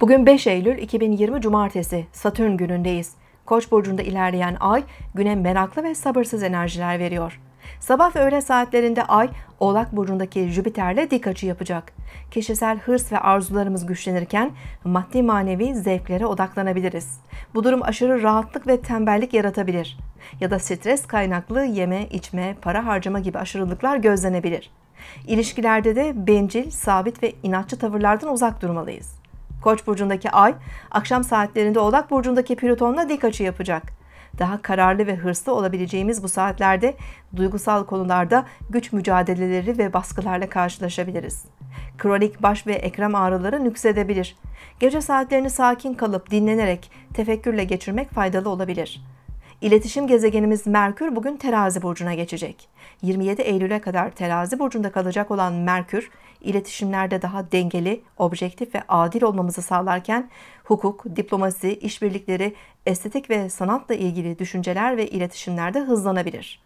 Bugün 5 Eylül 2020 Cumartesi, Satürn günündeyiz. Koç burcunda ilerleyen ay güne meraklı ve sabırsız enerjiler veriyor. Sabah ve öğle saatlerinde ay Oğlak burcundaki Jüpiter'le dik açı yapacak. Kişisel hırs ve arzularımız güçlenirken maddi manevi zevklere odaklanabiliriz. Bu durum aşırı rahatlık ve tembellik yaratabilir. Ya da stres kaynaklı yeme, içme, para harcama gibi aşırılıklar gözlenebilir. İlişkilerde de bencil, sabit ve inatçı tavırlardan uzak durmalıyız. Koç burcundaki Ay, akşam saatlerinde Oğlak burcundaki Plüton'la dik açı yapacak. Daha kararlı ve hırslı olabileceğimiz bu saatlerde duygusal konularda güç mücadeleleri ve baskılarla karşılaşabiliriz. Kronik baş ve ekrem ağrıları nüksedebilir. Gece saatlerini sakin kalıp dinlenerek tefekkürle geçirmek faydalı olabilir. İletişim gezegenimiz Merkür bugün Terazi burcuna geçecek. 27 Eylül'e kadar Terazi burcunda kalacak olan Merkür, iletişimlerde daha dengeli, objektif ve adil olmamızı sağlarken hukuk, diplomasi, işbirlikleri, estetik ve sanatla ilgili düşünceler ve iletişimlerde hızlanabilir.